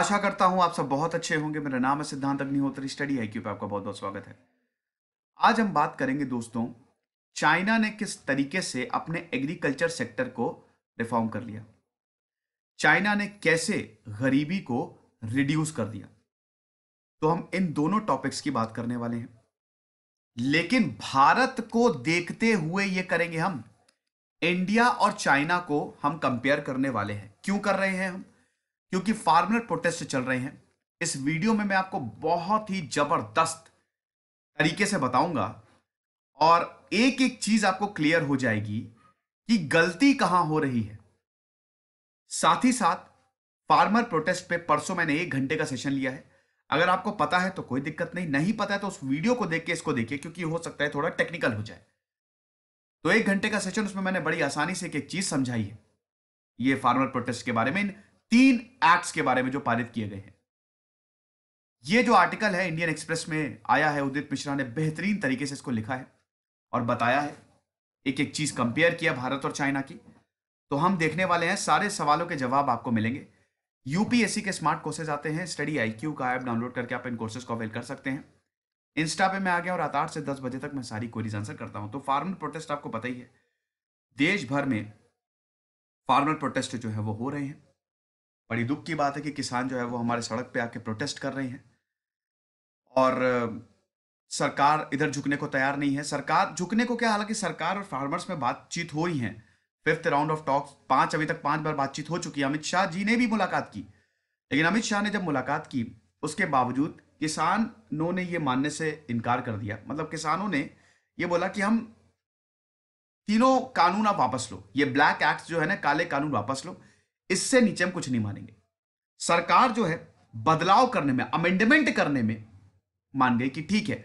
आशा करता हूं आप सब बहुत अच्छे होंगे मेरा नाम है सिद्धांत अग्निहोत्री स्टडी आई क्यू पे आपका बहुत बहुत स्वागत है आज हम बात करेंगे दोस्तों चाइना ने किस तरीके से अपने एग्रीकल्चर सेक्टर को रिफॉर्म कर लिया चाइना ने कैसे गरीबी को रिड्यूस कर दिया तो हम इन दोनों टॉपिक्स की बात करने वाले हैं लेकिन भारत को देखते हुए ये करेंगे हम इंडिया और चाइना को हम कंपेयर करने वाले हैं क्यों कर रहे हैं हम क्योंकि फार्मर प्रोटेस्ट चल रहे हैं इस वीडियो में मैं आपको बहुत ही जबरदस्त तरीके से बताऊंगा और एक एक चीज आपको क्लियर हो जाएगी कि गलती कहां हो रही है साथ ही साथ फार्मर प्रोटेस्ट पे परसों मैंने एक घंटे का सेशन लिया है अगर आपको पता है तो कोई दिक्कत नहीं नहीं पता है तो उस वीडियो को देख के इसको देखिए क्योंकि हो सकता है थोड़ा टेक्निकल हो जाए तो एक घंटे का सेशन उसमें मैंने बड़ी आसानी से एक एक चीज समझाई है ये फार्मर प्रोटेस्ट के बारे में इन तीन एक्ट्स के बारे में जो पारित किए गए हैं ये जो आर्टिकल है इंडियन एक्सप्रेस में आया है उदित मिश्रा ने बेहतरीन तरीके से इसको लिखा है और बताया है एक एक चीज कंपेयर किया भारत और चाइना की तो हम देखने वाले हैं सारे सवालों के जवाब आपको मिलेंगे यूपीएससी के स्मार्ट कोर्सेज आते हैं स्टडी आईक्यू का ऐप डाउनलोड करके आप इन कोर्सेज को अवेल कर सकते हैं इंस्टा पे मैं आ गया और रात आठ से दस बजे तक मैं सारी क्वेरीज आंसर करता हूं तो फार्मर प्रोटेस्ट आपको पता ही है देश भर में फार्मर प्रोटेस्ट जो है वो हो रहे हैं बड़ी दुख की बात है कि किसान जो है वो हमारे सड़क पे आके प्रोटेस्ट कर रहे हैं और सरकार इधर झुकने को तैयार नहीं है सरकार झुकने को क्या हालांकि सरकार और फार्मर्स में बातचीत हो ही है फिफ्थ राउंड ऑफ टॉक्स पांच अभी तक पांच बार बातचीत हो चुकी है अमित शाह जी ने भी मुलाकात की लेकिन अमित शाह ने जब मुलाकात की उसके बावजूद किसानों ने ये मानने से इनकार कर दिया मतलब किसानों ने ये बोला कि हम तीनों कानून आप वापस लो ये ब्लैक एक्ट जो है ना काले कानून वापस लो इससे नीचे हम कुछ नहीं मानेंगे सरकार जो है बदलाव करने में अमेंडमेंट करने में मान गई कि ठीक है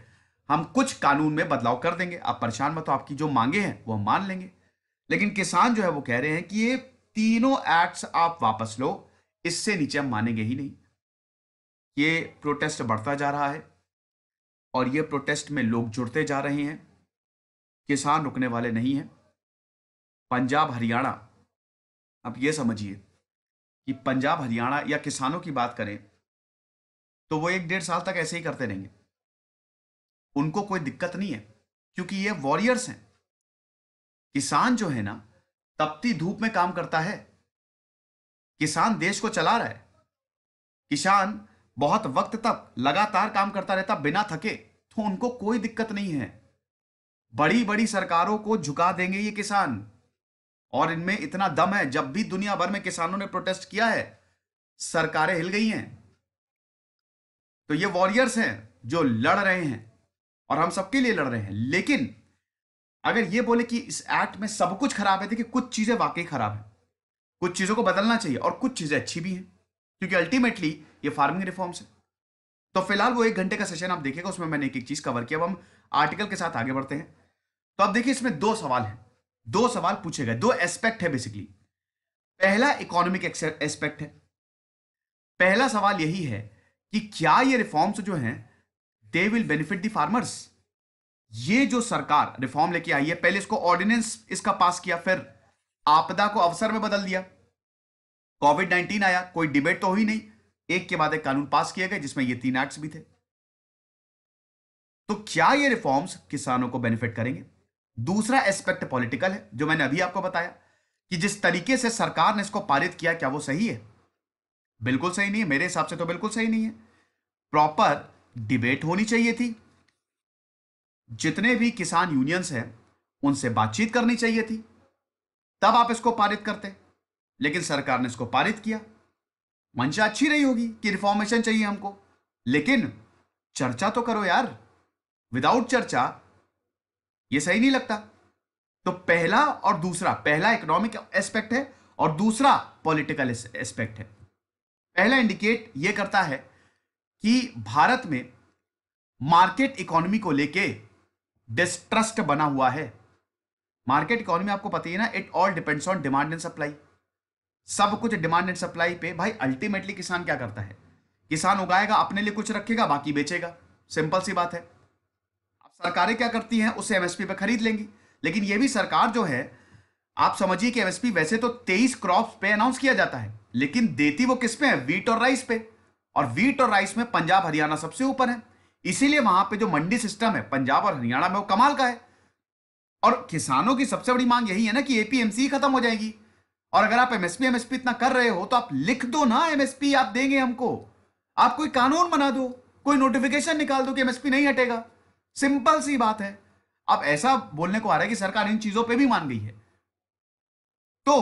हम कुछ कानून में बदलाव कर देंगे आप परेशान मत हो आपकी जो मांगे हैं वो हम मान लेंगे लेकिन किसान जो है वो कह रहे हैं कि ये तीनों एक्ट्स आप वापस लो इससे नीचे हम मानेंगे ही नहीं ये प्रोटेस्ट बढ़ता जा रहा है और ये प्रोटेस्ट में लोग जुड़ते जा रहे हैं किसान रुकने वाले नहीं हैं पंजाब हरियाणा अब ये समझिए कि पंजाब हरियाणा या किसानों की बात करें तो वो एक डेढ़ साल तक ऐसे ही करते रहेंगे उनको कोई दिक्कत नहीं है क्योंकि ये वॉरियर्स हैं किसान जो है ना तपती धूप में काम करता है किसान देश को चला रहा है किसान बहुत वक्त तक लगातार काम करता रहता बिना थके तो उनको कोई दिक्कत नहीं है बड़ी बड़ी सरकारों को झुका देंगे ये किसान और इनमें इतना दम है जब भी दुनिया भर में किसानों ने प्रोटेस्ट किया है सरकारें हिल गई हैं तो ये वॉरियर्स हैं जो लड़ रहे हैं और हम सबके लिए लड़ रहे हैं लेकिन अगर ये बोले कि इस एक्ट में सब कुछ खराब है देखिए कुछ चीजें वाकई खराब है कुछ चीजों को बदलना चाहिए और कुछ चीजें अच्छी भी हैं क्योंकि अल्टीमेटली ये फार्मिंग रिफॉर्म्स है तो फिलहाल वो एक घंटे का सेशन आप देखेगा उसमें मैंने एक एक चीज कवर किया अब हम आर्टिकल के साथ आगे बढ़ते हैं तो अब देखिए इसमें दो सवाल हैं दो सवाल पूछे गए दो एस्पेक्ट है बेसिकली पहला इकोनॉमिक एस्पेक्ट है पहला सवाल यही है कि क्या ये रिफॉर्म्स जो हैं they will benefit the farmers ये जो सरकार रिफॉर्म लेके आई है पहले इसको ऑर्डिनेंस इसका पास किया फिर आपदा को अवसर में बदल दिया कोविड नाइन्टीन आया कोई डिबेट तो हुई नहीं एक के बाद एक कानून पास किया गया जिसमें ये तीन एक्ट्स भी थे तो क्या ये रिफॉर्म्स किसानों को बेनिफिट करेंगे दूसरा एस्पेक्ट पॉलिटिकल है जो मैंने अभी आपको बताया कि जिस तरीके से सरकार ने इसको पारित किया क्या वो सही है बिल्कुल सही नहीं है मेरे हिसाब से तो बिल्कुल सही नहीं है प्रॉपर डिबेट होनी चाहिए थी जितने भी किसान यूनियंस हैं उनसे बातचीत करनी चाहिए थी तब आप इसको पारित करते लेकिन सरकार ने इसको पारित किया मंशा अच्छी रही होगी कि रिफॉर्मेशन चाहिए हमको लेकिन चर्चा तो करो यार विदाउट चर्चा ये सही नहीं लगता तो पहला और दूसरा पहला इकोनॉमिक एस्पेक्ट है और दूसरा पॉलिटिकल एस्पेक्ट है पहला इंडिकेट ये करता है कि भारत में मार्केट इकोनॉमी को लेके डिस्ट्रस्ट बना हुआ है मार्केट इकोनॉमी आपको पता ही ना it all depends on demand and supply सब कुछ डिमांड एंड सप्लाई पे भाई अल्टीमेटली किसान क्या करता है किसान उगाएगा अपने लिए कुछ रखेगा बाकी बेचेगा सिंपल सी बात है सरकारें क्या करती हैं उसे एमएसपी पे खरीद लेंगी लेकिन ये भी सरकार जो है आप समझिए कि एमएसपी वैसे तो तेईस क्रॉप पे अनाउंस किया जाता है लेकिन देती वो किस पे है वीट और राइस पे और वीट और राइस में पंजाब हरियाणा सबसे ऊपर है इसीलिए वहां पे जो मंडी सिस्टम है पंजाब और हरियाणा में वो कमाल का है और किसानों की सबसे बड़ी मांग यही है ना कि एपीएमसी खत्म हो जाएगी और अगर आप एमएसपी एमएसपी इतना कर रहे हो तो आप लिख दो ना एमएसपी आप देंगे हमको आप कोई कानून बना दो कोई नोटिफिकेशन निकाल दो कि एमएसपी नहीं हटेगा सिंपल सी बात है अब ऐसा बोलने को आ रहा है कि सरकार इन चीजों पे भी मान गई है तो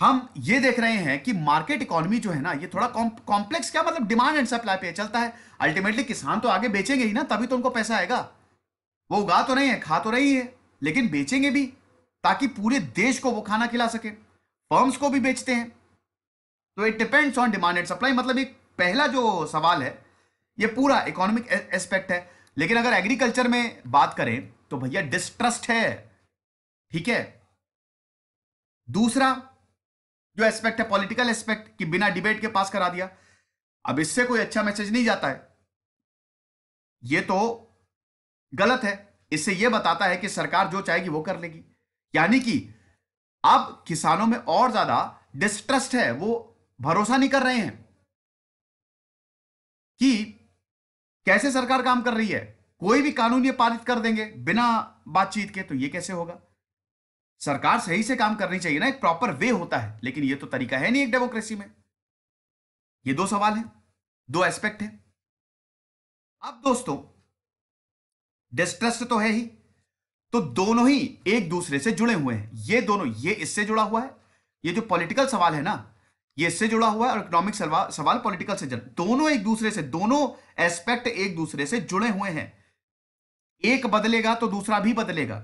हम ये देख रहे हैं कि मार्केट इकोनॉमी जो है ना ये थोड़ा कॉम्प्लेक्स क्या मतलब डिमांड एंड सप्लाई पे चलता है अल्टीमेटली किसान तो आगे बेचेंगे ही ना तभी तो उनको पैसा आएगा वो उगा तो नहीं है खा तो रही है लेकिन बेचेंगे भी ताकि पूरे देश को वो खाना खिला सके फर्म्स को भी बेचते हैं तो it depends on demand and supply मतलब एक पहला जो सवाल है ये पूरा इकोनॉमिक एस्पेक्ट है लेकिन अगर एग्रीकल्चर में बात करें तो भैया डिस्ट्रस्ट है ठीक है दूसरा जो एस्पेक्ट है पॉलिटिकल एस्पेक्ट कि बिना डिबेट के पास करा दिया अब इससे कोई अच्छा मैसेज नहीं जाता है यह तो गलत है इससे यह बताता है कि सरकार जो चाहेगी वो कर लेगी यानी कि अब किसानों में और ज्यादा डिस्ट्रस्ट है वो भरोसा नहीं कर रहे हैं कि कैसे सरकार काम कर रही है कोई भी कानून ये पारित कर देंगे बिना बातचीत के तो ये कैसे होगा सरकार सही से काम करनी चाहिए ना एक प्रॉपर वे होता है लेकिन ये तो तरीका है नहीं एक डेमोक्रेसी में ये दो सवाल है दो एस्पेक्ट है अब दोस्तों डिस्ट्रस्ट तो है ही तो दोनों ही एक दूसरे से जुड़े हुए हैं ये दोनों ये इससे जुड़ा हुआ है ये जो पॉलिटिकल सवाल है ना ये इससे जुड़ा हुआ है और इकोनॉमिक सवाल सवाल पॉलिटिकल से दोनों एक दूसरे से दोनों एस्पेक्ट एक दूसरे से जुड़े हुए हैं एक बदलेगा तो दूसरा भी बदलेगा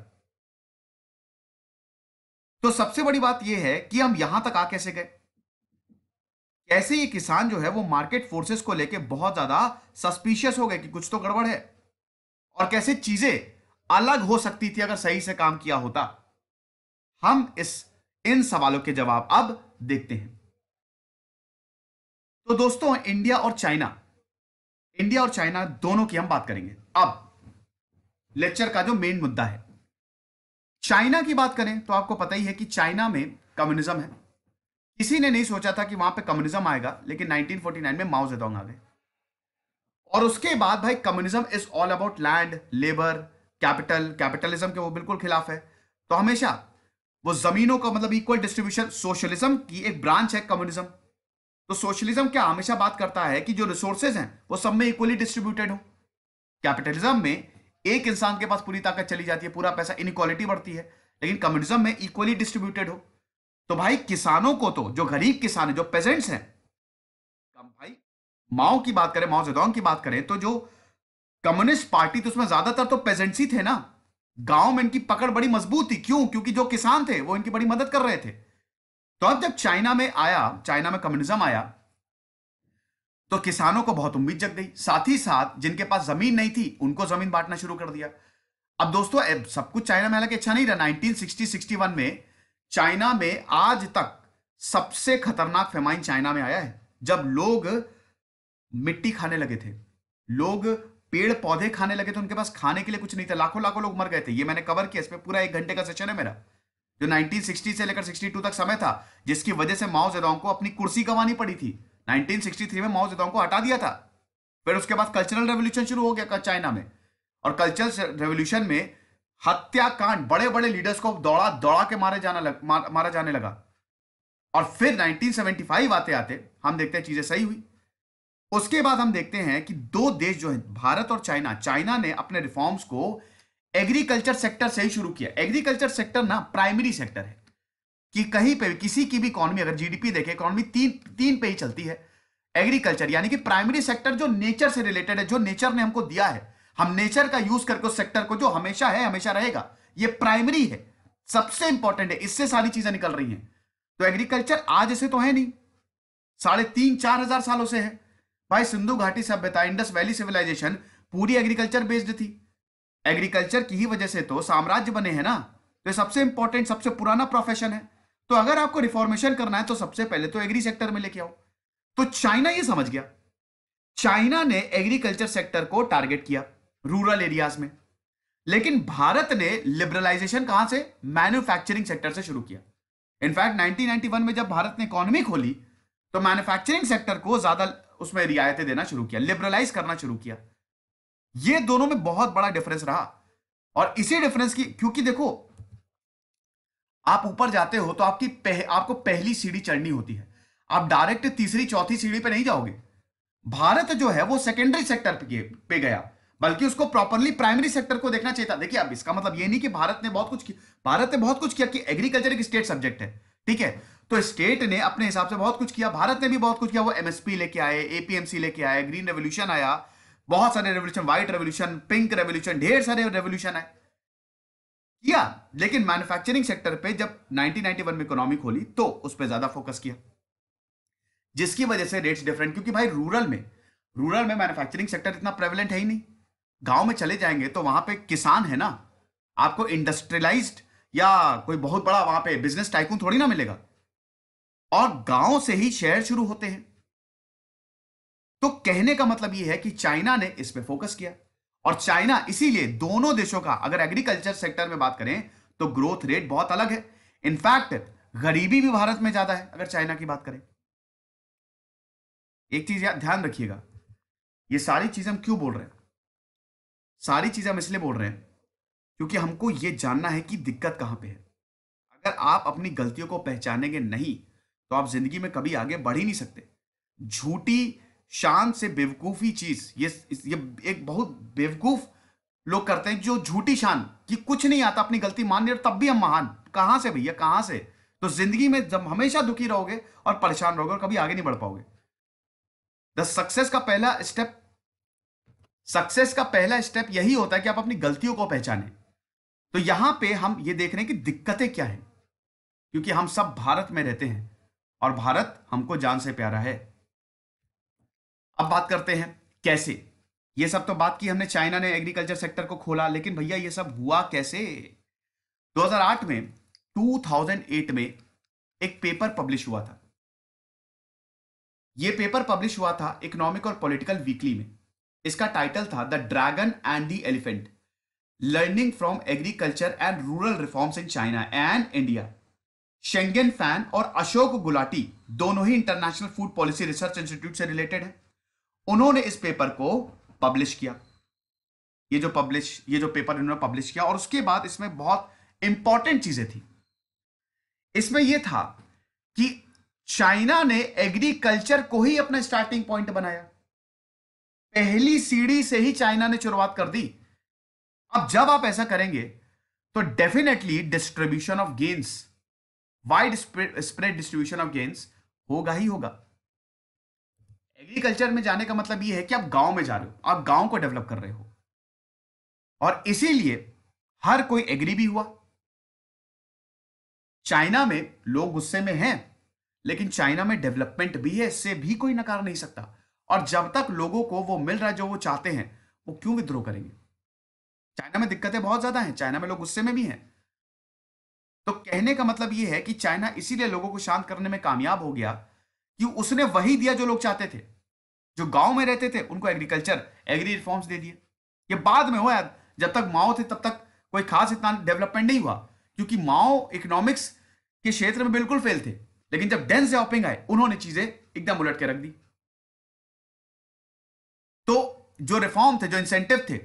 तो सबसे बड़ी बात यह है कि हम यहां तक आ कैसे गए कैसे ये किसान जो है वो मार्केट फोर्सेस को लेके बहुत ज्यादा सस्पिशियस हो गए कि कुछ तो गड़बड़ है और कैसे चीजें अलग हो सकती थी अगर सही से काम किया होता हम इस इन सवालों के जवाब अब देखते हैं तो दोस्तों इंडिया और चाइना इंडिया और चाइना दोनों की हम बात करेंगे अब लेक्चर का जो मेन मुद्दा है चाइना की बात करें तो आपको पता ही है कि चाइना में कम्युनिज्म है किसी ने नहीं सोचा था कि वहां पे कम्युनिज्म आएगा लेकिन 1949 में माओ जेदोंग आ गए और उसके बाद भाई communism is all about land labour capital capitalism के वो बिल्कुल खिलाफ है तो हमेशा वो जमीनों का मतलब इक्वल डिस्ट्रीब्यूशन सोशलिज्म की एक ब्रांच है कम्युनिज्म तो सोशलिज्म क्या हमेशा बात करता है कि जो रिसोर्सेज हैं वो सब में इक्वली डिस्ट्रीब्यूटेड हो कैपिटलिज्म में एक इंसान के पास पूरी ताकत चली जाती है पूरा पैसा इनक्वालिटी बढ़ती है लेकिन कम्युनिज्म में इक्वली डिस्ट्रीब्यूटेड हो तो भाई किसानों को तो जो गरीब किसान है जो पेजेंट्स हैं भाई माओ की बात करें माओ जेदोंग की बात करें तो जो कम्युनिस्ट पार्टी तो उसमें ज्यादातर तो पेजेंट्स ही थे ना गांव में इनकी पकड़ बड़ी मजबूत थी क्यों क्योंकि जो किसान थे वो इनकी बड़ी मदद कर रहे थे तो अब जब चाइना में आया चाइना में कम्युनिज्म आया तो किसानों को बहुत उम्मीद जग गई साथ ही साथ जिनके पास जमीन नहीं थी उनको जमीन बांटना शुरू कर दिया अब दोस्तों अब सब कुछ चाइना में हालांकि अच्छा नहीं रहा 1960 61 में चाइना में आज तक सबसे खतरनाक फेमाइन चाइना में आया है जब लोग मिट्टी खाने लगे थे लोग पेड़ पौधे खाने लगे थे उनके पास खाने के लिए कुछ नहीं था लाखों लाखों लोग मर गए थे ये मैंने कवर किया इस पर पूरा एक घंटे का सेशन है मेरा जो 1960 से लेकर 62 तक समय था जिसकी वजह से माओ जेदोंग को अपनी कुर्सी गंवानी पड़ी थी 1963 में माओ जेदोंग को हटा दिया था फिर उसके बाद कल्चरल रेवोल्यूशन शुरू हो गया चाइना में और कल्चरल रेवोल्यूशन में हत्याकांड बड़े बड़े लीडर्स को दौड़ा दौड़ा के मारे जाना लग, मार, मारा जाने लगा और फिर 1975 आते आते हम देखते हैं चीजें सही हुई उसके बाद हम देखते हैं कि दो देश जो है भारत और चाइना चाइना ने अपने रिफॉर्म्स को एग्रीकल्चर सेक्टर से ही शुरू किया एग्रीकल्चर सेक्टर ना प्राइमरी सेक्टर है कि कहीं पे भी किसी की भी इकोनॉमी अगर जीडीपी देखे इकोनॉमी तीन तीन पे ही चलती है एग्रीकल्चर यानी कि प्राइमरी सेक्टर जो नेचर से रिलेटेड है जो नेचर ने हमको दिया है हम नेचर का यूज करके उस सेक्टर को जो हमेशा है हमेशा रहेगा ये प्राइमरी है सबसे इंपॉर्टेंट है इससे सारी चीजें निकल रही हैं तो एग्रीकल्चर आज ऐसे तो है नहीं साढ़े तीन चार हजार सालों से है भाई सिंधु घाटी सभ्यता इंडस वैली सिविलाइजेशन पूरी एग्रीकल्चर बेस्ड थी एग्रीकल्चर की ही वजह से तो साम्राज्य बने हैं ना तो सबसे इंपॉर्टेंट सबसे पुराना प्रोफेशन है तो अगर आपको रिफॉर्मेशन करना है तो सबसे पहले तो एग्री सेक्टर में लेके आओ तो चाइना ये समझ गया चाइना ने एग्रीकल्चर सेक्टर को टारगेट किया रूरल एरियाज में लेकिन भारत ने लिबरलाइजेशन कहां से मैन्युफैक्चरिंग सेक्टर से शुरू किया इनफैक्ट 1991 में जब भारत ने इकोनॉमी खोली तो मैन्युफैक्चरिंग सेक्टर को ज्यादा उसमें रियायतें देना शुरू किया लिबरलाइज करना शुरू किया ये दोनों में बहुत बड़ा डिफरेंस रहा और इसी डिफरेंस की क्योंकि देखो आप ऊपर जाते हो तो आपकी पह, आपको पहली सीढ़ी चढ़नी होती है आप डायरेक्ट तीसरी चौथी सीढ़ी पर नहीं जाओगे भारत जो है वो सेकेंडरी सेक्टर पे, पे गया बल्कि उसको प्रॉपरली प्राइमरी सेक्टर को देखना चाहिए था देखिए अब इसका मतलब ये नहीं कि भारत ने बहुत कुछ किया भारत ने बहुत कुछ किया कि एग्रीकल्चर एक स्टेट सब्जेक्ट है ठीक है तो स्टेट ने अपने हिसाब से बहुत कुछ किया भारत ने भी बहुत कुछ किया वो एमएसपी लेके आए एपीएमसी लेके आए ग्रीन रेवोल्यूशन आया बहुत सारे revolution white revolution pink revolution ढेर सारे रेवोल्यूशन है किया लेकिन मैन्युफैक्चरिंग सेक्टर पे जब 1991 में इकोनॉमी खोली तो उस पर ज्यादा फोकस किया जिसकी वजह से रेट्स डिफरेंट क्योंकि भाई रूरल में रूरल में मैन्युफैक्चरिंग सेक्टर इतना प्रेवलेंट है ही नहीं गांव में चले जाएंगे तो वहां पे किसान है ना आपको इंडस्ट्रियलाइज या कोई बहुत बड़ा वहां पे बिजनेस टाइकून थोड़ी ना मिलेगा और गांव से ही शहर शुरू होते हैं तो कहने का मतलब यह है कि चाइना ने इस पर फोकस किया और चाइना इसीलिए दोनों देशों का अगर एग्रीकल्चर सेक्टर में बात करें तो ग्रोथ रेट बहुत अलग है इनफैक्ट गरीबी भी भारत में ज्यादा है अगर चाइना की बात करें एक चीज ध्यान रखिएगा ये सारी चीज हम क्यों बोल रहे हैं सारी चीज हम इसलिए बोल रहे हैं क्योंकि हमको ये जानना है कि दिक्कत कहां पे है अगर आप अपनी गलतियों को पहचानेंगे नहीं तो आप जिंदगी में कभी आगे बढ़ ही नहीं सकते झूठी शान से बेवकूफ़ी चीज़ ये ये एक बहुत बेवकूफ़ लोग करते हैं जो झूठी शान कि कुछ नहीं आता अपनी गलती मान ली और तब भी हम महान कहां से भैया कहां से तो जिंदगी में जब हमेशा दुखी रहोगे और परेशान रहोगे और कभी आगे नहीं बढ़ पाओगे द सक्सेस का पहला स्टेप सक्सेस का पहला स्टेप यही होता है कि आप अपनी गलतियों को पहचाने तो यहां पे हम ये देख रहे हैं कि दिक्कतें क्या है क्योंकि हम सब भारत में रहते हैं और भारत हमको जान से प्यारा है अब बात करते हैं कैसे ये सब तो बात की हमने चाइना ने एग्रीकल्चर सेक्टर को खोला लेकिन भैया ये सब हुआ कैसे 2008 में 2008 में एक पेपर पब्लिश हुआ था ये पेपर पब्लिश हुआ था इकोनॉमिक और पॉलिटिकल वीकली में इसका टाइटल था the dragon and the elephant learning from agriculture and rural reforms in China and India Shenggen Fan और अशोक गुलाटी दोनों ही international food policy research institute से रिलेटेड है उन्होंने इस पेपर को पब्लिश किया ये जो पब्लिश ये जो पेपर इन्होंने पब्लिश किया और उसके बाद इसमें बहुत इंपॉर्टेंट चीजें थी इसमें यह था कि चाइना ने एग्रीकल्चर को ही अपना स्टार्टिंग पॉइंट बनाया पहली सीढ़ी से ही चाइना ने शुरुआत कर दी अब जब आप ऐसा करेंगे तो definitely distribution of gains wide spread distribution of gains होगा ही होगा एग्रीकल्चर में जाने का मतलब ये है कि आप गांव में जा रहे हो आप गांव को डेवलप कर रहे हो और इसीलिए हर कोई एग्री भी हुआ चाइना में लोग गुस्से में हैं लेकिन चाइना में डेवलपमेंट भी है इससे भी कोई नकार नहीं सकता और जब तक लोगों को वो मिल रहा है जो वो चाहते हैं वो क्यों विद्रोह करेंगे चाइना में दिक्कतें बहुत ज्यादा हैं चाइना में लोग गुस्से में भी हैं तो कहने का मतलब ये है कि चाइना इसीलिए लोगों को शांत करने में कामयाब हो गया कि उसने वही दिया जो लोग चाहते थे जो गांव में रहते थे उनको एग्रीकल्चर एग्री रिफॉर्म्स दे दिए ये बाद में हुआ जब तक माओ थे तब तक कोई खास इतना डेवलपमेंट नहीं हुआ क्योंकि माओ इकोनॉमिक्स के क्षेत्र में बिल्कुल फेल थे लेकिन जब डेंस जॉपिंग आए उन्होंने चीजें एकदम उलट के रख दी तो जो रिफॉर्म थे जो इंसेंटिव थे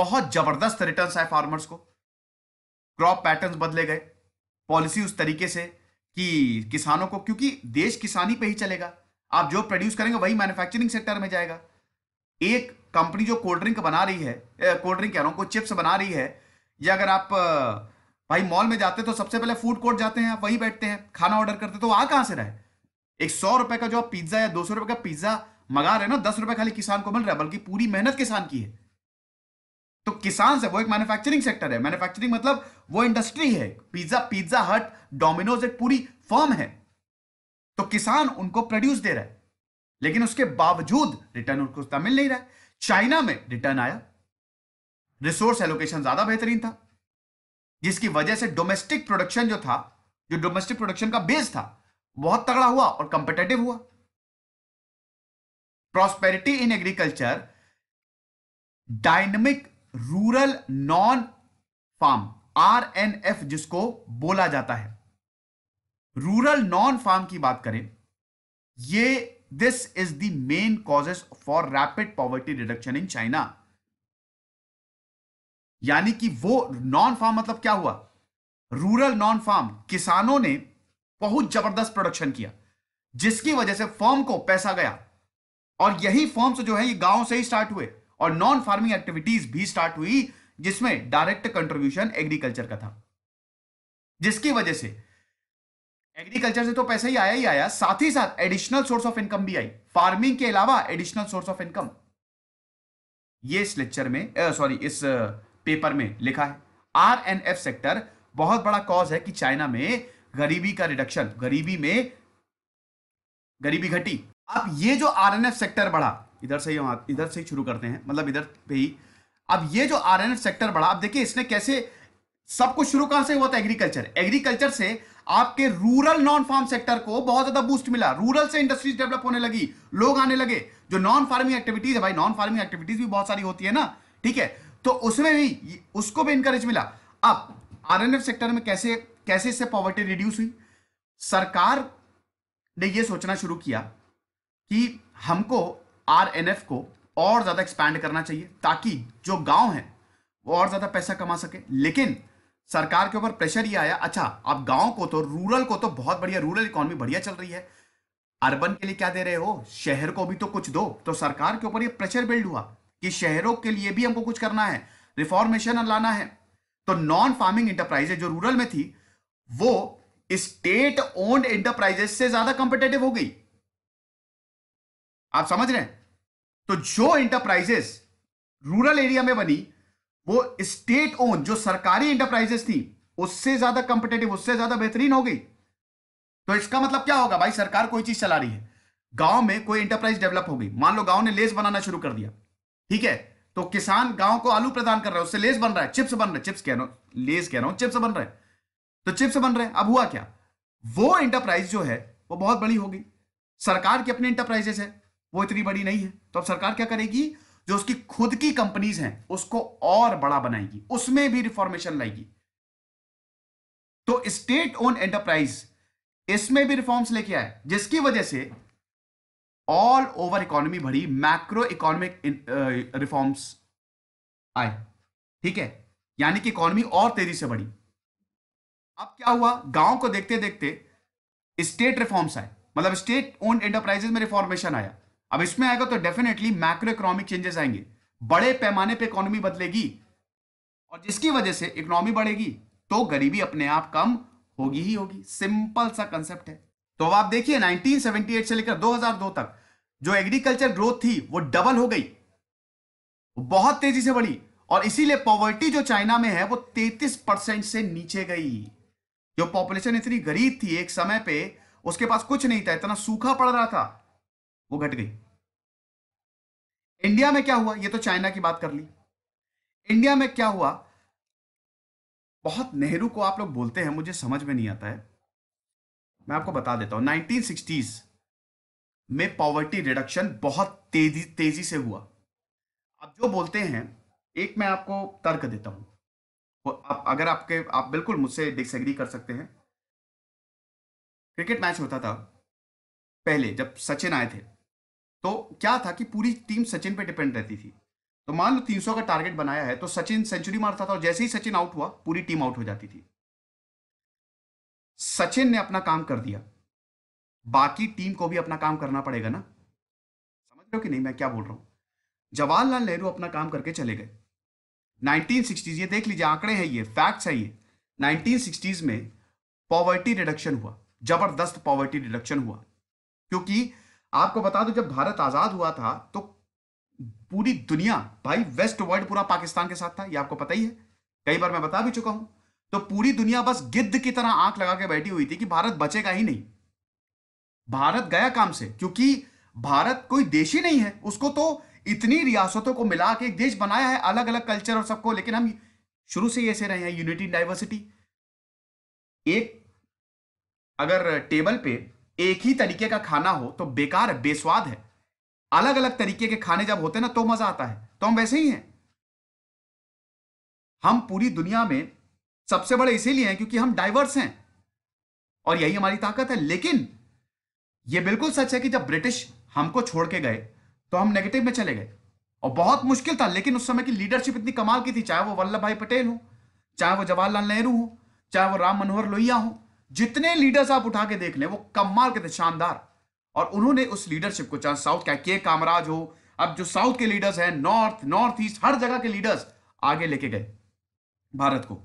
बहुत जबरदस्त रिटर्न आए फार्मर्स को क्रॉप पैटर्न बदले गए पॉलिसी उस तरीके से कि किसानों को क्योंकि देश किसानी पे ही चलेगा आप जो प्रोड्यूस करेंगे वही मैन्युफैक्चरिंग सेक्टर में जाएगा एक कंपनी जो कोल्ड ड्रिंक बना रही है कोल्ड ड्रिंक कह रहा हूँ कोई चिप्स बना रही है या अगर आप भाई मॉल में जाते तो सबसे पहले फूड कोर्ट जाते हैं वही बैठते हैं खाना ऑर्डर करते तो वहां कहां से रहे एक सौ रुपए का जो आप पिज्जा या दो सौ रुपए का पिज्जा मंगा रहे ना दस रुपए खाली किसान को मिल रहा है बल्कि पूरी मेहनत किसान की है तो किसान से वो एक मैन्युफैक्चरिंग सेक्टर है मैन्युफैक्चरिंग मतलब वो इंडस्ट्री है पिज्जा पिज्जा हट डोमिनोज एक पूरी फर्म है तो किसान उनको प्रोड्यूस दे रहा है लेकिन उसके बावजूद रिटर्न उनको उतना मिल नहीं रहा है चाइना में रिटर्न आया रिसोर्स एलोकेशन ज्यादा बेहतरीन था जिसकी वजह से डोमेस्टिक प्रोडक्शन जो था जो डोमेस्टिक प्रोडक्शन का बेस था बहुत तगड़ा हुआ और कंपिटेटिव हुआ prosperity in agriculture dynamic rural non farm R N F जिसको बोला जाता है रूरल नॉन फार्म की बात करें ये this is the main causes for rapid poverty reduction in China यानी कि वो नॉन फार्म मतलब क्या हुआ रूरल नॉन फार्म किसानों ने बहुत जबरदस्त प्रोडक्शन किया जिसकी वजह से फर्म को पैसा गया और यही फर्म्स जो है ये गांव से ही स्टार्ट हुए और नॉन फार्मिंग एक्टिविटीज भी स्टार्ट हुई जिसमें डायरेक्ट कंट्रीब्यूशन एग्रीकल्चर का था जिसकी वजह से एग्रीकल्चर से तो पैसा ही आया ही आया साथ ही साथ एडिशनल सोर्स ऑफ इनकम भी आई फार्मिंग के अलावा एडिशनल सोर्स ऑफ इनकम ये इस लेक्चर में सॉरी इस पेपर में लिखा है आर एन एफ सेक्टर बहुत बड़ा कॉज है कि चाइना में गरीबी का रिडक्शन गरीबी में गरीबी घटी अब ये जो आर एन एफ सेक्टर बढ़ा इधर से ही हम इधर से ही शुरू करते हैं मतलब इधर पे ही अब ये जो आर सेक्टर बढ़ा आप देखिए इसने कैसे सब कुछ शुरू कहां से हुआ था एग्रीकल्चर एग्रीकल्चर से आपके रूरल नॉन फार्म सेक्टर को बहुत ज्यादा बूस्ट मिला रूरल से इंडस्ट्रीज डेवलप होने लगी लोग आने लगे जो नॉन फार्मिंग एक्टिविटीज है भाई नॉन फार्मिंग एक्टिविटीज भी बहुत सारी होती है ना ठीक है तो उसमें भी उसको भी इंकरेज मिला अब एफ सेक्टर में कैसे कैसे इससे पॉवर्टी रिड्यूस हुई सरकार ने यह सोचना शुरू किया कि हमको आर को और ज़्यादा एक्सपैंड करना चाहिए ताकि जो गांव है वो और ज़्यादा पैसा कमा सके लेकिन सरकार के ऊपर प्रेशर ये आया अच्छा आप गांव को तो रूरल को तो बहुत बढ़िया रूरल इकोनॉमी बढ़िया चल रही है अर्बन के लिए क्या दे रहे हो शहर को भी तो कुछ दो तो सरकार के ऊपर ये प्रेशर बिल्ड हुआ कि शहरों के लिए भी हमको कुछ करना है रिफॉर्मेशन लाना है तो नॉन फार्मिंग इंटरप्राइजेज जो रूरल में थी वो स्टेट ओन्ड इंटरप्राइजेस से ज्यादा कंपिटेटिव हो गई आप समझ रहे हैं तो जो इंटरप्राइजेस रूरल एरिया में बनी वो स्टेट ओन जो सरकारी इंटरप्राइजेस थी उससे ज्यादा कंपिटेटिव उससे ज्यादा बेहतरीन हो गई तो इसका मतलब क्या होगा भाई सरकार कोई चीज चला रही है गांव में कोई इंटरप्राइज डेवलप हो गई मान लो गांव ने लेस बनाना शुरू कर दिया ठीक है तो किसान गांव को आलू प्रदान कर रहा है उससे लेस बन रहा है चिप्स बन रहे चिप्स कह रहा हूं लेस कह रहा हूं चिप्स बन रहे तो चिप्स बन रहे अब हुआ क्या वो इंटरप्राइज जो है वो बहुत बड़ी होगी सरकार की अपनी इंटरप्राइजेस है वो इतनी बड़ी नहीं है तो अब सरकार क्या करेगी जो उसकी खुद की कंपनीज हैं उसको और बड़ा बनाएगी उसमें भी रिफॉर्मेशन लाएगी तो स्टेट ओन एंटरप्राइज इसमें भी रिफॉर्म्स लेके आए जिसकी वजह से ऑल ओवर इकोनॉमी बढ़ी मैक्रो इकोनॉमिक रिफॉर्म्स आए ठीक है यानी कि इकोनॉमी और तेजी से बढ़ी अब क्या हुआ गांव को देखते देखते स्टेट रिफॉर्म्स आए मतलब स्टेट ओन एंटरप्राइजेस में रिफॉर्मेशन आया अब इसमें आएगा तो डेफिनेटली मैक्रो इकोनॉमिक चेंजेस आएंगे बड़े पैमाने पे इकोनॉमी बदलेगी और जिसकी वजह से इकोनॉमी बढ़ेगी तो गरीबी अपने आप कम होगी ही होगी सिंपल सा कंसेप्ट है तो अब आप देखिए 1978 से लेकर 2002 तक जो एग्रीकल्चर ग्रोथ थी वो डबल हो गई बहुत तेजी से बढ़ी और इसीलिए पॉवर्टी जो चाइना में है वो 33 परसेंट से नीचे गई जो पॉपुलेशन इतनी गरीब थी एक समय पे उसके पास कुछ नहीं था इतना सूखा पड़ रहा था वो घट गई इंडिया में क्या हुआ ये तो चाइना की बात कर ली इंडिया में क्या हुआ बहुत नेहरू को आप लोग बोलते हैं मुझे समझ में नहीं आता है मैं आपको बता देता हूं नाइनटीन में पॉवर्टी रिडक्शन बहुत तेजी तेजी से हुआ अब जो बोलते हैं एक मैं आपको तर्क देता हूं तो आप अगर आपके आप बिल्कुल मुझसे डिसएग्री कर सकते हैं क्रिकेट मैच होता था पहले जब सचिन आए थे तो क्या था कि पूरी टीम सचिन पे डिपेंड रहती थी तो मान लो 300 का टारगेट बनाया है तो सचिन सेंचुरी मारता था और जैसे ही सचिन आउट हुआ पूरी टीम आउट हो जाती थी सचिन ने अपना काम कर दिया बाकी टीम को भी अपना काम करना पड़ेगा ना समझ रहे हो कि नहीं मैं क्या बोल रहा हूं जवाहरलाल नेहरू अपना काम करके चले गए 1960s ये देख लीजिए आंकड़े हैं ये फैक्ट्स है ये 1960s में पॉवर्टी रिडक्शन हुआ जबरदस्त पॉवर्टी रिडक्शन हुआ क्योंकि आपको बता दूं जब भारत आजाद हुआ था तो पूरी दुनिया भाई वेस्ट वर्ल्ड पूरा पाकिस्तान के साथ था ये आपको पता ही है कई बार मैं बता भी चुका हूं तो पूरी दुनिया बस गिद्ध की तरह आंख लगा के बैठी हुई थी कि भारत बचेगा ही नहीं भारत गया काम से क्योंकि भारत कोई देश ही नहीं है उसको तो इतनी रियासतों को मिला के एक देश बनाया है अलग अलग कल्चर और सबको लेकिन हम शुरू से ऐसे रहे हैं यूनिटी डाइवर्सिटी एक अगर टेबल पे एक ही तरीके का खाना हो तो बेकार है बेस्वाद है अलग अलग तरीके के खाने जब होते हैं ना तो मजा आता है तो हम वैसे ही हैं हम पूरी दुनिया में सबसे बड़े इसीलिए हैं क्योंकि हम डाइवर्स हैं और यही हमारी ताकत है लेकिन यह बिल्कुल सच है कि जब ब्रिटिश हमको छोड़ के गए तो हम नेगेटिव में चले गए और बहुत मुश्किल था लेकिन उस समय की लीडरशिप इतनी कमाल की थी चाहे वो वल्लभ भाई पटेल हो चाहे वो जवाहरलाल नेहरू हो चाहे वो राम मनोहर लोहिया हो जितने लीडर्स आप उठा के देख लें वो कमाल के थे शानदार और उन्होंने उस लीडरशिप को चाहे साउथ क्या के कामराज हो अब जो साउथ के लीडर्स हैं नॉर्थ नॉर्थ ईस्ट हर जगह के लीडर्स आगे लेके गए भारत को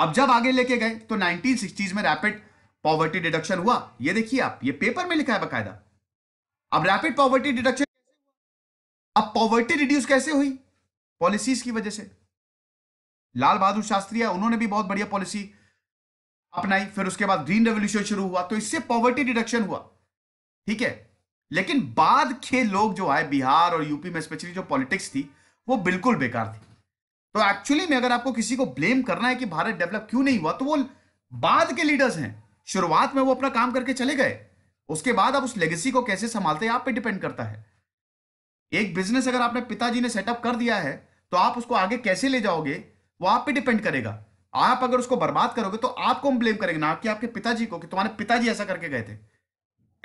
अब जब आगे लेके गए तो 1960s में रैपिड पॉवर्टी डिडक्शन हुआ ये देखिए आप ये पेपर में लिखा है बकायदा अब रैपिड पॉवर्टी डिडक्शन अब पॉवर्टी रिड्यूस कैसे हुई पॉलिसीज की वजह से लाल बहादुर शास्त्री है उन्होंने भी बहुत बढ़िया पॉलिसी अपनाई फिर उसके बाद ग्रीन रेवोल्यूशन शुरू हुआ तो इससे पॉवर्टी डिडक्शन हुआ ठीक है लेकिन बाद के लोग जो आए बिहार और यूपी में स्पेशली जो पॉलिटिक्स थी वो बिल्कुल बेकार थी तो एक्चुअली में अगर आपको किसी को ब्लेम करना है कि भारत डेवलप क्यों नहीं हुआ तो वो बाद के लीडर्स हैं शुरुआत में वो अपना काम करके चले गए उसके बाद आप उस लेगेसी को कैसे संभालते हैं आप पे डिपेंड करता है एक बिजनेस अगर आपने पिताजी ने सेटअप कर दिया है तो आप उसको आगे कैसे ले जाओगे वो आप पे डिपेंड करेगा आप अगर उसको बर्बाद करोगे तो आपको हम ब्लेम करेंगे ना कि आपके पिताजी को कि तुम्हारे पिताजी ऐसा करके गए थे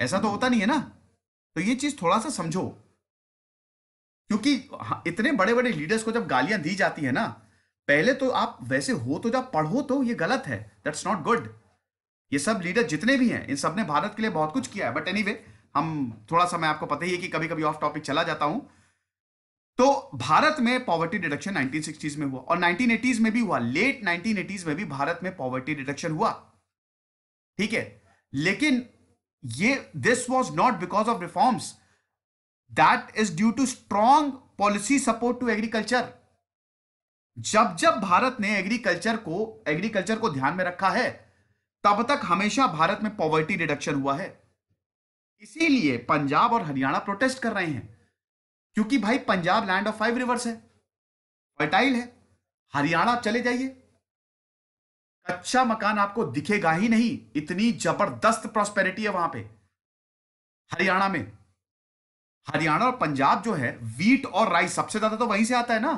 ऐसा तो होता नहीं है ना तो ये चीज थोड़ा सा समझो क्योंकि हाँ, इतने बड़े बड़े लीडर्स को जब गालियां दी जाती है ना पहले तो आप वैसे हो तो जब पढ़ो तो ये गलत है दैट्स नॉट गुड ये सब लीडर जितने भी हैं इन सब ने भारत के लिए बहुत कुछ किया है बट एनी anyway, हम थोड़ा सा मैं आपको पता ही है कि कभी कभी ऑफ टॉपिक चला जाता हूं तो भारत में पॉवर्टी डिडक्शन 1960s में हुआ और 1980s में भी हुआ लेट 1980s में भी भारत में पॉवर्टी डिडक्शन हुआ ठीक है लेकिन ये this was not because of reforms that is due to strong policy support to agriculture जब जब भारत ने एग्रीकल्चर को एग्रीकल्चर को ध्यान में रखा है तब तक हमेशा भारत में पॉवर्टी डिडक्शन हुआ है इसीलिए पंजाब और हरियाणा प्रोटेस्ट कर रहे हैं क्योंकि भाई Punjab land of five rivers है फर्टाइल है हरियाणा चले जाइए कच्चा मकान आपको दिखेगा ही नहीं इतनी जबरदस्त प्रॉस्पेरिटी है वहां पे हरियाणा में हरियाणा और पंजाब जो है वीट और राइस सबसे ज्यादा तो वहीं से आता है ना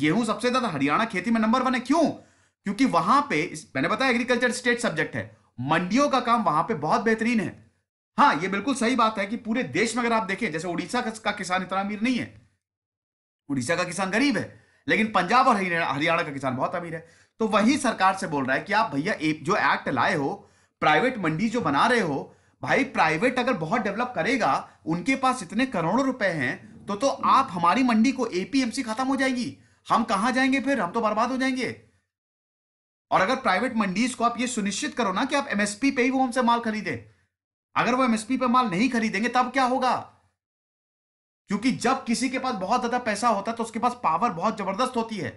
गेहूं सबसे ज्यादा हरियाणा खेती में नंबर वन है क्यों क्योंकि वहां पे मैंने बताया एग्रीकल्चर स्टेट सब्जेक्ट है मंडियों का काम वहां पे बहुत बेहतरीन है हाँ ये बिल्कुल सही बात है कि पूरे देश में अगर आप देखें जैसे उड़ीसा का किसान इतना अमीर नहीं है उड़ीसा का किसान गरीब है लेकिन पंजाब और हरियाणा का किसान बहुत अमीर है तो वही सरकार से बोल रहा है कि आप भैया जो एक्ट लाए हो प्राइवेट मंडी जो बना रहे हो भाई प्राइवेट अगर बहुत डेवलप करेगा उनके पास इतने करोड़ों रुपए हैं तो तो आप हमारी मंडी को एपीएमसी खत्म हो जाएगी हम कहा जाएंगे फिर हम तो बर्बाद हो जाएंगे और अगर प्राइवेट मंडीज को आप ये सुनिश्चित करो ना कि आप एमएसपी पे ही वो हमसे माल खरीदे अगर वो एमएसपी पे माल नहीं खरीदेंगे तब क्या होगा क्योंकि जब किसी के पास बहुत ज्यादा पैसा होता है तो उसके पास पावर बहुत जबरदस्त होती है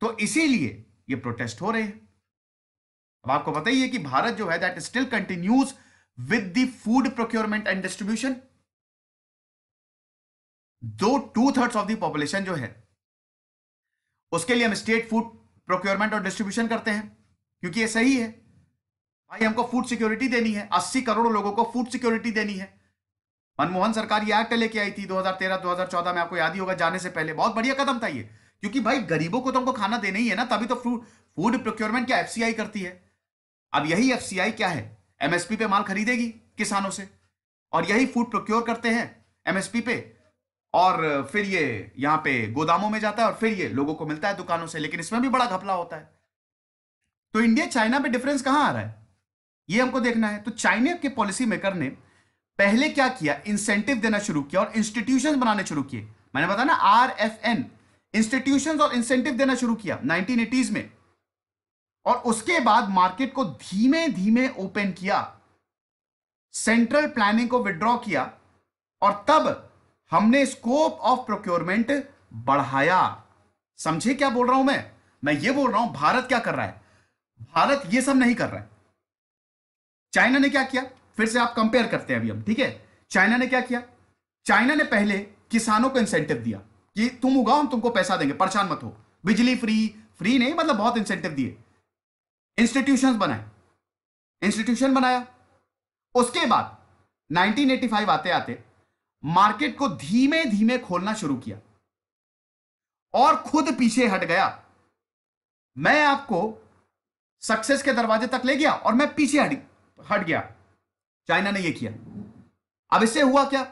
तो इसीलिए ये प्रोटेस्ट हो रहे हैं अब आपको बताइए कि भारत जो है that still continues with the food procurement and distribution दो two thirds of the population जो है उसके लिए हम स्टेट फूड प्रोक्योरमेंट और डिस्ट्रीब्यूशन करते हैं क्योंकि ये सही है भाई हमको फूड सिक्योरिटी देनी है अस्सी करोड़ लोगों को फूड सिक्योरिटी देनी है मनमोहन सरकार ये एक्ट लेके आई थी 2013-2014 में आपको याद ही होगा जाने से पहले बहुत बढ़िया कदम था ये क्योंकि भाई गरीबों को तो हमको खाना देना ही है ना तभी तो फूड फूड प्रोक्योरमेंट क्या एफसीआई करती है अब यही एफसीआई क्या है एमएसपी पे माल खरीदेगी किसानों से और यही फूड प्रोक्योर करते हैं एमएसपी पे और फिर ये यहाँ पे गोदामों में जाता है और फिर ये लोगों को मिलता है दुकानों से लेकिन इसमें भी बड़ा घपला होता है तो इंडिया चाइना पे डिफरेंस कहाँ आ रहा है ये हमको देखना है तो चाइना के पॉलिसी मेकर ने पहले क्या किया इंसेंटिव देना शुरू किया और इंस्टीट्यूशन बनाने शुरू किए मैंने बताया ना आर एफ एन इंस्टीट्यूशन और इंसेंटिव देना शुरू किया नाइनटीन में और उसके बाद मार्केट को धीमे धीमे ओपन किया सेंट्रल प्लानिंग को विड्रॉ किया और तब हमने स्कोप ऑफ प्रोक्योरमेंट बढ़ाया समझे क्या बोल रहा हूं मैं मैं ये बोल रहा हूं भारत क्या कर रहा है भारत ये सब नहीं कर रहा है चाइना ने क्या किया फिर से आप कंपेयर करते हैं अभी हम ठीक है चाइना ने क्या किया चाइना ने पहले किसानों को इंसेंटिव दिया कि तुम उगाओ हम तुमको पैसा देंगे परेशान मत हो बिजली फ्री फ्री नहीं मतलब बहुत इंसेंटिव दिए इंस्टीट्यूशन बनाए इंस्टीट्यूशन बनाया उसके बाद 1985 आते आते मार्केट को धीमे धीमे खोलना शुरू किया और खुद पीछे हट गया मैं आपको सक्सेस के दरवाजे तक ले गया और मैं पीछे हट हट गया चाइना ने ये किया अब इससे हुआ क्या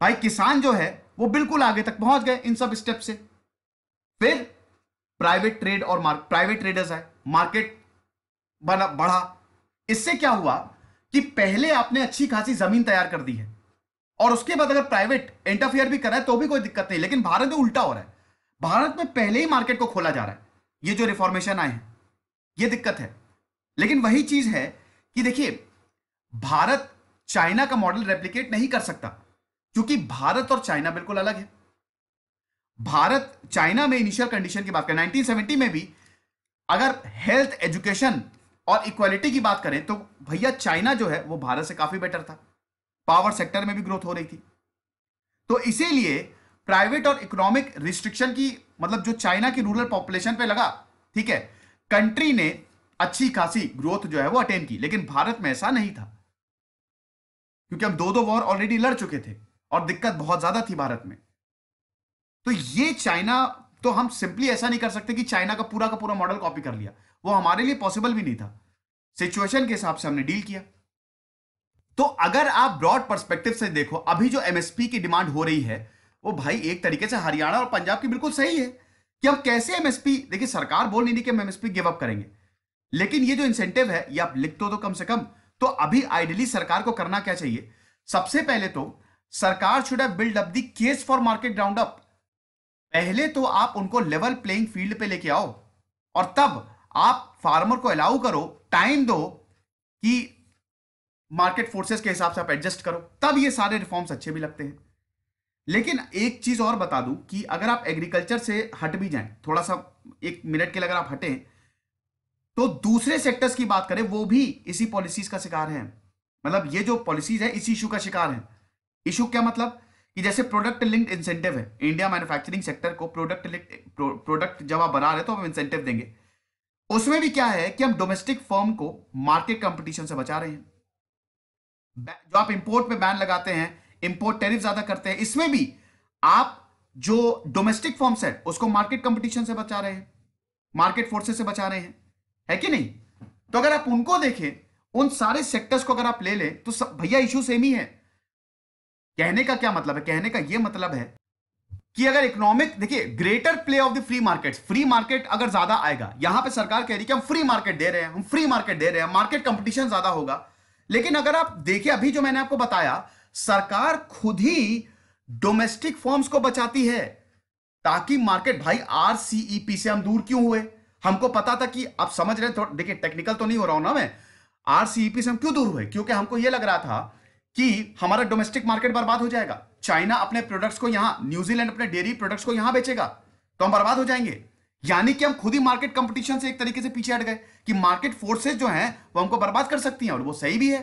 भाई किसान जो है वो बिल्कुल आगे तक पहुंच गए इन सब स्टेप से फिर प्राइवेट ट्रेड और प्राइवेट ट्रेडर्स है मार्केट बना बढ़ा इससे क्या हुआ कि पहले आपने अच्छी खासी जमीन तैयार कर दी है और उसके बाद अगर प्राइवेट इंटरफेयर भी कराए तो भी कोई दिक्कत नहीं लेकिन भारत में उल्टा हो रहा है भारत में पहले ही मार्केट को खोला जा रहा है ये जो रिफॉर्मेशन आए हैं ये दिक्कत है लेकिन वही चीज है कि देखिए भारत चाइना का मॉडल रेप्लिकेट नहीं कर सकता क्योंकि भारत और चाइना बिल्कुल अलग है भारत चाइना में इनिशियल कंडीशन की बात करें 1970 में भी अगर हेल्थ एजुकेशन और इक्वालिटी की बात करें तो भैया चाइना जो है वो भारत से काफी बेटर था पावर सेक्टर में भी ग्रोथ हो रही थी तो इसीलिए प्राइवेट और इकोनॉमिक रिस्ट्रिक्शन की मतलब जो चाइना की रूरल पॉपुलेशन पे लगा ठीक है कंट्री ने अच्छी खासी ग्रोथ जो है वो अटेन की लेकिन भारत में ऐसा नहीं था क्योंकि हम दो दो वॉर ऑलरेडी लड़ चुके थे और दिक्कत बहुत ज्यादा थी भारत में तो ये चाइना तो हम सिंपली ऐसा नहीं कर सकते कि चाइना का पूरा का पूरा मॉडल कॉपी कर लिया वो हमारे लिए पॉसिबल भी नहीं था सिचुएशन के हिसाब से हमने डील किया तो अगर आप ब्रॉड परस्पेक्टिव से देखो अभी जो एमएसपी की डिमांड हो रही है वो भाई एक तरीके से हरियाणा और पंजाब की बिल्कुल सही है कि हम कैसे एमएसपी देखिए सरकार बोल नहीं रही कि हम एमएसपी गिव अप करेंगे लेकिन ये जो इंसेंटिव है ये आप लिख दो तो कम से कम तो अभी आइडियली सरकार को करना क्या चाहिए सबसे पहले तो सरकार should have build up the case for market ground up पहले तो आप उनको लेवल प्लेइंग फील्ड पे लेके आओ और तब आप फार्मर को अलाउ करो टाइम दो कि मार्केट फोर्सेस के हिसाब से आप एडजस्ट करो तब ये सारे रिफॉर्म्स अच्छे भी लगते हैं लेकिन एक चीज और बता दूं कि अगर आप एग्रीकल्चर से हट भी जाएं थोड़ा सा एक मिनट के लिए अगर आप हटें तो दूसरे सेक्टर्स की बात करें वो भी इसी पॉलिसीज का शिकार है मतलब ये जो पॉलिसीज है इसी इशू का शिकार है इशू क्या मतलब कि जैसे प्रोडक्ट लिंक्ड इंसेंटिव है इंडिया मैन्युफैक्चरिंग सेक्टर को प्रोडक्ट प्रोडक्ट जब आप बना रहे तो हम इंसेंटिव देंगे उसमें भी क्या है कि हम डोमेस्टिक फर्म को मार्केट कंपटीशन से बचा रहे हैं जो आप इंपोर्ट पे बैन लगाते हैं इंपोर्ट टैरिफ ज्यादा करते हैं इसमें भी आप जो डोमेस्टिक फॉर्म्स है उसको मार्केट कंपटीशन से बचा रहे हैं मार्केट फोर्सेस से बचा रहे हैं है कि नहीं तो अगर आप उनको देखें उन सारे सेक्टर्स को अगर आप ले लें तो भैया इश्यू सेम ही है कहने का क्या मतलब है कहने का यह मतलब है कि अगर इकोनॉमिक देखिए greater play of the free market free market अगर ज्यादा आएगा यहां पे सरकार कह रही है कि हम फ्री मार्केट दे रहे हैं हम फ्री मार्केट दे रहे हैं मार्केट कंपटीशन ज्यादा होगा लेकिन अगर आप देखिए अभी जो मैंने आपको बताया सरकार खुद ही डोमेस्टिक फॉर्म्स को बचाती है ताकि मार्केट भाई आरसीईपी e से हम दूर क्यों हुए हमको पता था कि आप समझ रहे हैं देखिए टेक्निकल तो नहीं हो रहा हूं ना मैं आरसीईपी से हम क्यों दूर हुए क्योंकि हमको यह लग रहा था कि हमारा डोमेस्टिक मार्केट बर्बाद हो जाएगा चाइना अपने प्रोडक्ट्स को यहां न्यूजीलैंड अपने डेयरी प्रोडक्ट्स को यहां बेचेगा तो हम बर्बाद हो जाएंगे यानी कि हम खुद ही मार्केट कंपटीशन से एक तरीके से पीछे हट गए कि मार्केट फोर्सेज जो हैं वो हमको बर्बाद कर सकती हैं और वो सही भी है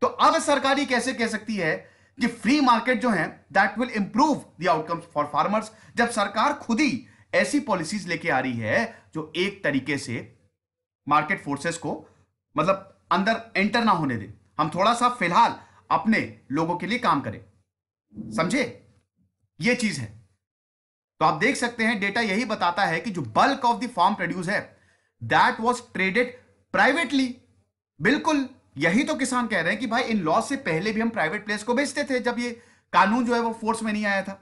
तो अब सरकार ये कैसे कह सकती है कि फ्री मार्केट जो है that will improve the outcomes for farmers जब सरकार खुद ही ऐसी पॉलिसीज लेके आ रही है जो एक तरीके से मार्केट फोर्सेस को मतलब अंदर एंटर ना होने दे हम थोड़ा सा फिलहाल अपने लोगों के लिए काम करें समझे ये चीज है तो आप देख सकते हैं डेटा यही बताता है कि जो bulk of the farm produce है दैट वॉज ट्रेडेड प्राइवेटली बिल्कुल यही तो किसान कह रहे हैं कि भाई इन लॉस से पहले भी हम प्राइवेट प्लेस को बेचते थे जब ये कानून जो है वो फोर्स में नहीं आया था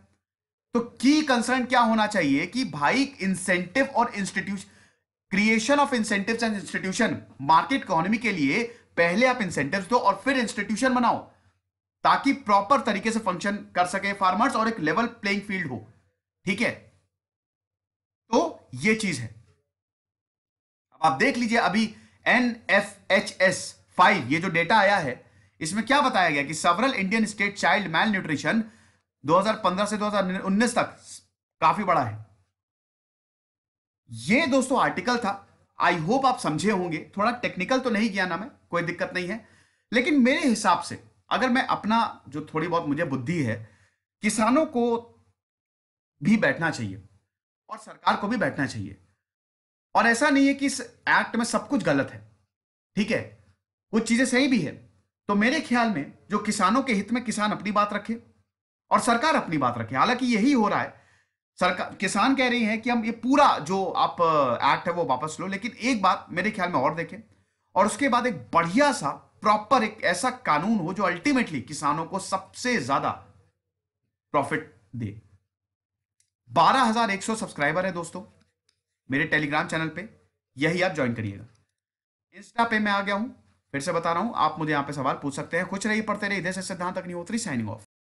तो की कंसर्न क्या होना चाहिए कि भाई इंसेंटिव और institution creation of incentive and institution market economy के लिए पहले आप इंसेंटिव दो और फिर इंस्टीट्यूशन बनाओ ताकि प्रॉपर तरीके से फंक्शन कर सके फार्मर्स और एक लेवल प्लेइंग फील्ड हो ठीक है तो ये चीज है अब आप देख लीजिए अभी N F H S five ये जो डेटा आया है इसमें क्या बताया गया कि several Indian state child malnutrition 2015 से 2019 तक काफी बड़ा है ये दोस्तों आर्टिकल था आई होप आप समझे होंगे थोड़ा टेक्निकल तो नहीं किया ना मैं कोई दिक्कत नहीं है लेकिन मेरे हिसाब से अगर मैं अपना जो थोड़ी बहुत मुझे बुद्धि है किसानों को भी बैठना चाहिए और सरकार को भी बैठना चाहिए और ऐसा नहीं है कि इस एक्ट में सब कुछ गलत है ठीक है कुछ चीजें सही भी है तो मेरे ख्याल में जो किसानों के हित में किसान अपनी बात रखे और सरकार अपनी बात रखे हालांकि यही हो रहा है सरकार किसान कह रही है कि हम ये पूरा जो आप एक्ट uh, है वो वापस लो लेकिन एक बात मेरे ख्याल में और देखें और उसके बाद एक बढ़िया सा प्रॉपर एक ऐसा कानून हो जो अल्टीमेटली किसानों को सबसे ज्यादा प्रॉफिट दे 12,100 सब्सक्राइबर है दोस्तों मेरे टेलीग्राम चैनल पे यही आप ज्वाइन करिएगा इंस्टा पे मैं आ गया हूं फिर से बता रहा हूं आप मुझे यहां पे सवाल पूछ सकते हैं कुछ रही पढ़ते रहे इधर से सिद्धांत अग्निहोत्री साइनिंग ऑफ